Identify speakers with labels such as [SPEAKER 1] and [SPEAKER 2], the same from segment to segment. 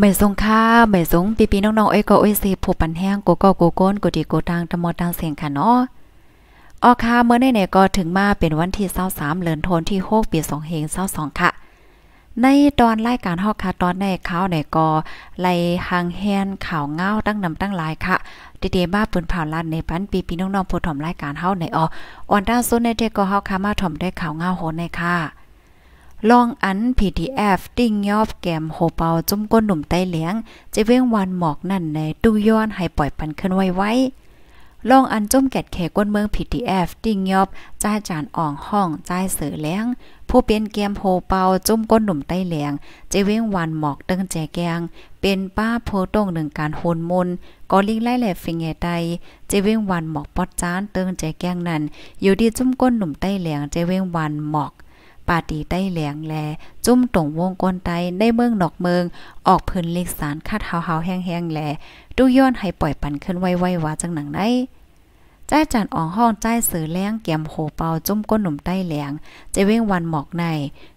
[SPEAKER 1] หม่สงค่าไม่สงปีปีน้องๆเอ้ยก็เอ้ยสิผู้ปันแห้งโกโก้โกโก้นกูดีโกตังตะมอตังเสียงค่ะเนาะออค่ะเมื่อในเนก็ถึงมาเป็นวันที่23เดือนธันวาคมที่6ปี2เฮง22ค่ะ ในตอนรายการฮอกค่ะ ตอนในข่าวในก็ ไล่หางแฮนข่าวเงาตั้งนำตั้งหลายค่ะดีเดมาปืนผ่าลันในปันปีพี่น้องๆผู้ถอมรายการเฮาในออออนด้าซุนในเทก็เฮาค่ะมาถอมได้ข่าวเงาโหนในค่ะลองอัน PDF ติ้งยอบแกมโหเปาจุ้มก้นหนุ่มใต้เหลียงจะเว้งวันหมอกนั่นในตู้ย้อนให้ปล่อยปันขึ้นไว้ไว้ลองอันจุ้มแกดแขก้นเมือง PDF ติ้งยอบ จ้าจานอ่องห้องจ้าเสือเลี้ยงผู้เป็นแกมโหเปาจุ้มก้นหนุ่มใต้เหลียงจะเว้งวันหมอกเติ้งแจแกง เป็นป้าโพต้งหนึ่งการโหนมนก็ลิงไล่แหลฟิงเงใตจะเว้งวันหมอกปอดจานเติ้งแจแกงนั้นอยู่ดีจุ้มก้นหนุ่มใต้เหลียงจะเว้งวันหมอกปาตีใต้เหลงแล จุ่มตรงวงกลนไตได้เมืองนอกเมือง ออกพื้นเล็กสารคาดเฮาเฮาแห้งๆแลดูย้อนให้ปล่อยปันขึ้นไวๆว่าจังหนังได้จ้าจันอ่องห้องใจเสือแล้งเกี่ยมโหเปา จุ้มก้นหนุ่มใต้แหลงจะเว้งวันหมอกใน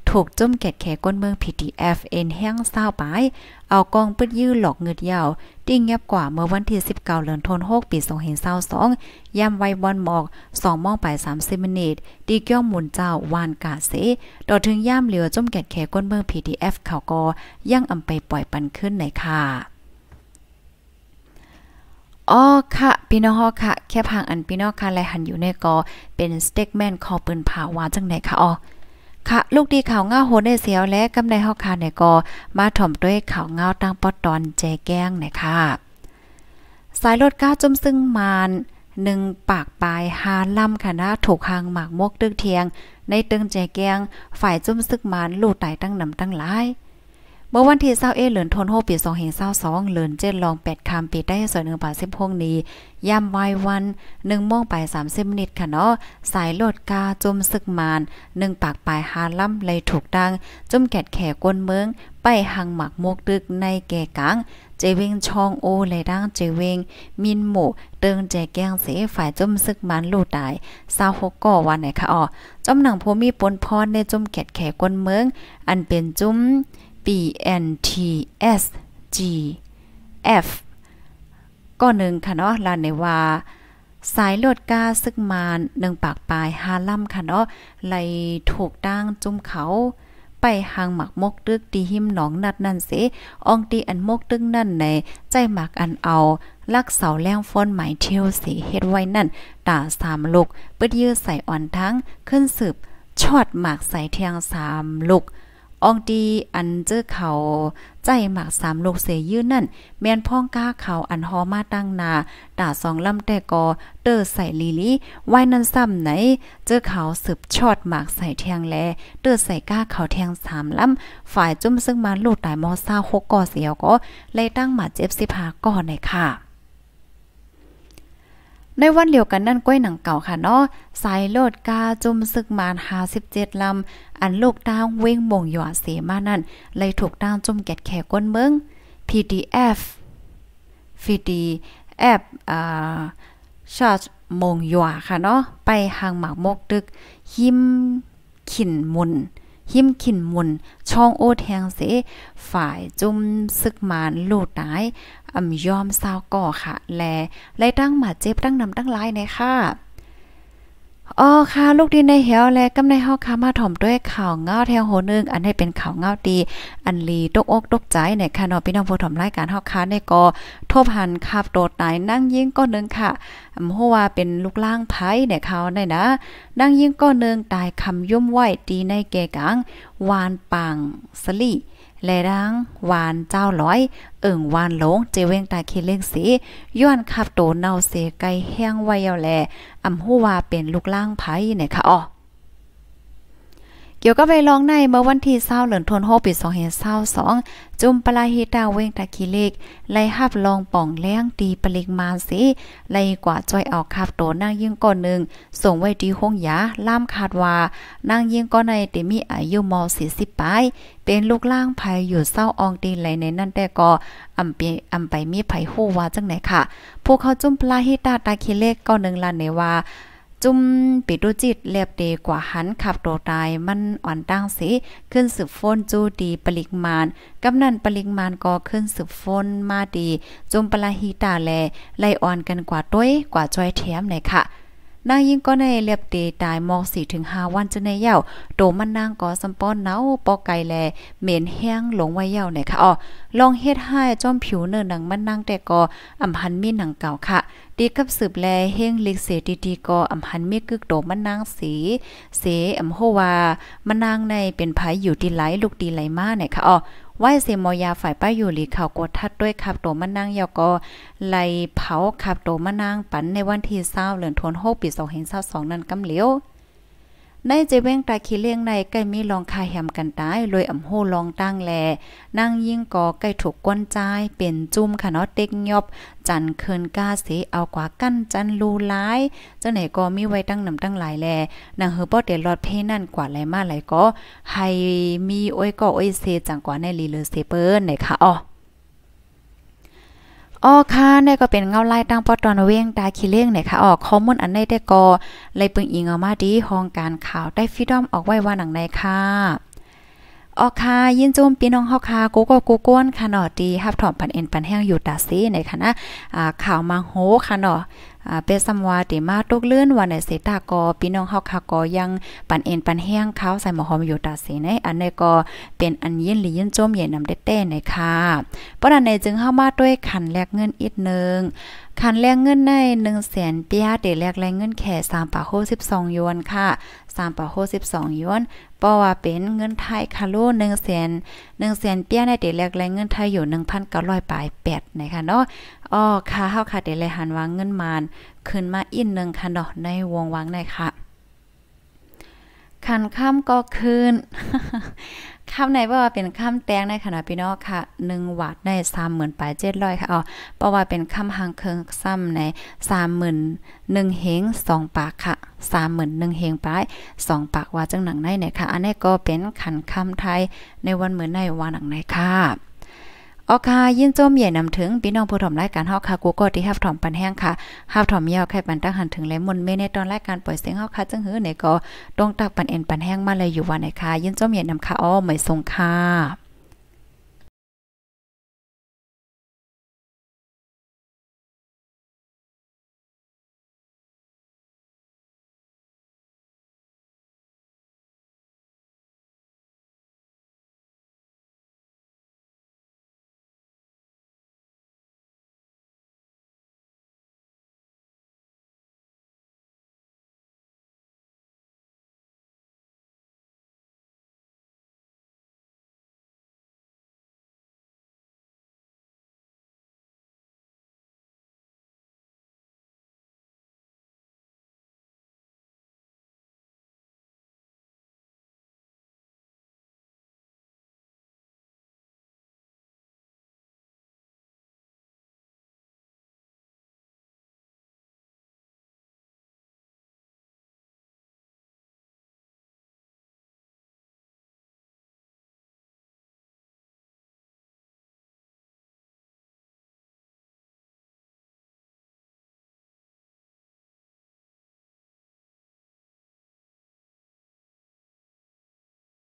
[SPEAKER 1] ถูกจุ้มแกดแขก้นเมืองพีทีเอฟเอ็นแห้งเศร้าไปเอากองปืดยื้อหลอกเงืดยาว ดิ้งเงียบกว่าเมื่อวันที่19เก้าเดือนงเน็นเศปีาสอง ย่ำไว้บอนหมอกสองมองไปสามินิทดีเกี่ยวหมุนเจ้า วานกาเสต่อถึงย่ามเหลือจุ้มแกดแขก้นเมืองพีทีเอฟขากอยังอำไปปล่อยปันขึ้นในค่ะอ๋อค่ะพี่น้องค่ะ แค่พังอันพี่น้องค่ะและหันอยู่ในกอ เป็นสเต็กแมนคอปืนผาวาจังไหนคะอ๋อค่ะลูกดีข่าวเงาโหดในเสียวและกำในเฮาค่ะเนกอมาถ่อมด้วยข่าวเงาตั้งปอตอนแจแก้งนะคะสายรถก้าจุมซึ่งมาน หนึ่งปากปลายหาล่ำค่ะนะถูกหางหมากมกตึกเทียง ในตึงแจแกงฝ่ายจุ้มซึกมานลูกไตตั้งนำตั้งหลายเมื่อวันที่เศร้าเอเหลือนทนโฮปีสองเห็เศร้าสองเหลือนเจ็ดลองแปดคำปีได้ส่วนหนึ่งบาทสิบพงนี้ ย่มวายวันหนึ่งโมงไปสามสิบนิดค่ะเนาะสายโลดกาจุมซึกมาน หนึ่งปากปลายหาล่ำเลยถูกดังจุ่มแกดแข่ก้นเมือง ไปหังหมักโมกดึกในแก่กัง เจววงชองโอเลยดังเจววงมินหมู่เติงแจแกงเสฝ่ายจุ่มซึกมันลูตาย้าหกก่อวันไหนคะอ๋อจอมหนังโพมีปนพรในจุ่มแกดแข่ก้นเมืองอันเป็นจุ่ม BNTSGF ก็หนึ่งค่ะเนาะลานเนวาสายโลดก้าซึกมานหนึ่งปากปลายฮาล่ำค่ะเนาะไหลถูกตั้งจุ่มเขา ไปหางหมักมกตึกตีหิมหนองนัดนั่นเสอองตีอันมกตึกนั่นในใจหมักอันเอา ลักเสาแล้งฟ้อนหมายเที่ยวสีเฮ็ดไว้นั่นตาสามลูกเปิดยื้อใส่อ่อนทั้งขึ้นสืบ ชอดหมากใส่เทียงสามลูกอองดีอันเจ้อเขาใจหมักสามโลกเสยยื่นนั่น แมนพ่องก้าเขาอันหอมาตั้งนาด่าสองลำแต่กอ เตอใส่ลีลีวายนั้นซ้ำไหน เจ้อเขาสืบชอดหมักใส่แทงแลเตอใส่ก้าเขาแทงสามลำฝ่ายจุ้มซึ่งมาลูกตายมอซ่าหกกอเสียวก็ เลยตั้งหมาเจ็บสิพาก่อนเลยค่ะในวันเดียวกันนั่นก้อยหนังเก่าค่ะเนาะสายโลดกา จุมซึกมาร57ลำอันลูกตาเว้ง่งหยอเสมานั่นเลยถูกดางจุมแกดแขกก้นเมือง PDF FD แอปอ่าชาร์จมงหยอค่ะเนาะไปหางหมากมกตึกหิมขินมุน หิม ขินมุน ช่องโอแทงเส ฝ่ายจุ่มซึกมานลูดตายอ่ำยอมซาวก่อค่ะ แลไล่ตั้งหมาเจ็บตั้งนำตั้งร้ายในค่ะอ๋อค่ะ ลูกดินในเหวและกำในห้อค้ามาถ่อมด้วยข่าวเงาแถวโหนึง อันให้เป็นข่าวเงาดี อันลีตกอกตกใจในค่ะนอะพี่น้องผู้ถ่อมรายการห้อค้าในกอทบหันคาบโดดตายนั่งยิ่งก้อนนึงค่ะเพราะว่าเป็นลูกล่างไพ่เนี่ยเขาในนะนั่งยิ่งก้อนนึงตายคำย่มไหวดีในแก่กังวานปังสลี่แลดังวานเจ้าร้อยเอิ่งวานหลงเจเวงตาคิดเลงสีย้อนขับโตเนาเสไกแห้งไว้อาวแล อำฮู้ว่าเป็นลูกล่างไผเนี่ยค่ะอ๋อเกี่ยวกับไปลองในเมื่อวันที่เศร้าเหลือนทนโฮปิดสองเเหศร้าสอง จุมปลาฮิตาเวงตะคิเลกไล่ฮับลองป่องแ้งตีปลิกมาสิไล่กว่าจ้อยออกคาบโตนางยิ่งก่อนหนึ่ง ส่งไว้ที่ห้องยาล่ามคาดว่านางยิ่งกอนในติมีอายุมอสสิบปลาย เป็นลูกล่างภายอยู่เศร้าอองตีไหลในนั่นแต่ก่ออำเปอำไปมีไผหู้ว่าจังไหนค่ะผู้เขาจุ่มปลาฮิตาตาคิเลกกอนหนึ่งลันในว่าจุมปิดุจิตแลบเดกว่าหันขับโตตายมันอ่อนตั้งสิ ขึ้นสืบฟ้นจูดีปริกมานกำนันปริกมานก็ขึ้นสืบฟ้นมาดี จุมปลาฮีตาแล ไลอ่อนกันกว่าต้วย กว่าจอยียมเลยค่ะนางยิ่งก็ในเลียบเตตายมองสี่ถึงห้าวันจะในเย่าโต มัน นางก่อสัมป้อนเนาปอ ไก่แลเหม็นแห้งหลงไว้เย่าเนี่ยค่ะอ๋อลองเฮ็ดให้จอม ผิวเนินหนัง มัน นาง แต่ก่ออำพัน มีหนังเก่าค่ะ ดีกับสืบแลเฮงลิกเสดีดีก่ออำพันมีกึกโตมันนางสี เสอำโฮวามันนางในเป็นัยอยู่ดีไหลลูกดีไหลมาเนี่ยค่ะอ๋อว่าเสมอยาฝ่ายป้าอยู่หลีข่าวกดทัดด้วยขับโตมานั่งยาก็ไลเผาขับโตมานั่งปันในวันที่เศร้าเหลือนทนโฮปีสองเห็นเศร้าสองนั้นกำเหลียวในเจเว้งตาขี้เลี้ยงในใกล้มีลองคาแหมกันตายลอยอ่ำโหลองตั้งแลนั่งยิ่งก่อใกล้ถูกก้นใจเป็นจุ่มค่ะเนาะเต็กยอบจันเคินก้าเสเอากว่ากั้นจันลูหลายเจ้าไหนก็มีไว้ตั้งนำตั้งหลายแลนางเฮอบ่ได้รอดเพนั่นกว่าหลายมาหลายก็ให้มีโอ้ยก็โอ้ยเสจังกว่า ในลีเลอเซเปิ้ลไหนค่ะอ๋ออ๋อค่ะนี่ก็เป็นเงาไล่ตั้งปอตอนเวงตาขี้เล่งเนี่ยค่ะออกข้อมูลอันได้ก็เลยปึงอิงเอามาดีห้องการข่าวได้ฟิดอมออกไว้ว่าหนังในค่ะอ๋อค่ะยินจุมพี่น้องเฮาค่ะกูก็กูก้นค่ะเนาะดีฮับถอมปันเอ็นปันแห้งอยู่ตาซีในค่ะนะอ่าข่าวมาโหค่ะเนาะเป้ซ้ำว่าเติมาตกเลื่อนวันในเสตากอพี่น้องเฮาค่ก็ยังปันเอ็นปันแห้งเขาใส่หมอหอมอยู่ตาเสในอันนี้ก็เป็นอันเย็นหลีเย็นจมเย็นนำได้แต่นะคะเพราะนั้นในจึงเฮามาด้วยขันแลกเงินอีกนึงขันแลกเงินใน1 0 0แสนเปียเดแลกแลกเงินแค่3ปะโฮ12ยวนค่ะ3ปะโฮ12ยวนเพราะว่าเป็นเงินไทยคาโล1 0 0 0 0 0 1 0 0 0 0เปียในเดแลกแลกเงินไทยอยู่1,900ปลาย8นะคะเนาะอ๋อค่ะเฮาค่ะ เดี๋ยวเลยหันวางเงินมานขึ้นมาอีกนึงค่ะเนาะในวงวังในค่ะคัน่้าก็คืนค้าไในว่าเป็นค้าแตงในขณะพี่น้องค่ะ1วัตได้3หมื่นปลายเจ็ดร้อยค่ะอ๋อเพราะว่าเป็นค้าหางเคืองซ้ำในสามหมื่นหนึ่งเฮงสองปากค่ะสามหมื่นหนึ่งเฮงปลายสองปากว่าจังหนังในเนี่ยค่ะ อันนี้ก็เป็นขันค้าไทยในวันเหมือนในวันหนังในค่ะออค่ะยินจมใหญ่นำถึง พี่น้องผู้ถมรายการเฮาค่ะกูก็ที่ฮับถอมปันแห้งค่ะฮับถอมยาวไข่ปันตั้งหันถึงและมนเมในตอนรายการปล่อยเสียงเฮาค่ะจังหื้อไหนก็ต้องตักปันเอ็นปันแห้งมาเลยอยู่วันไหนค่ะ ยินจมใหญ่นำค่ะอ้อไม่ทรงค่ะ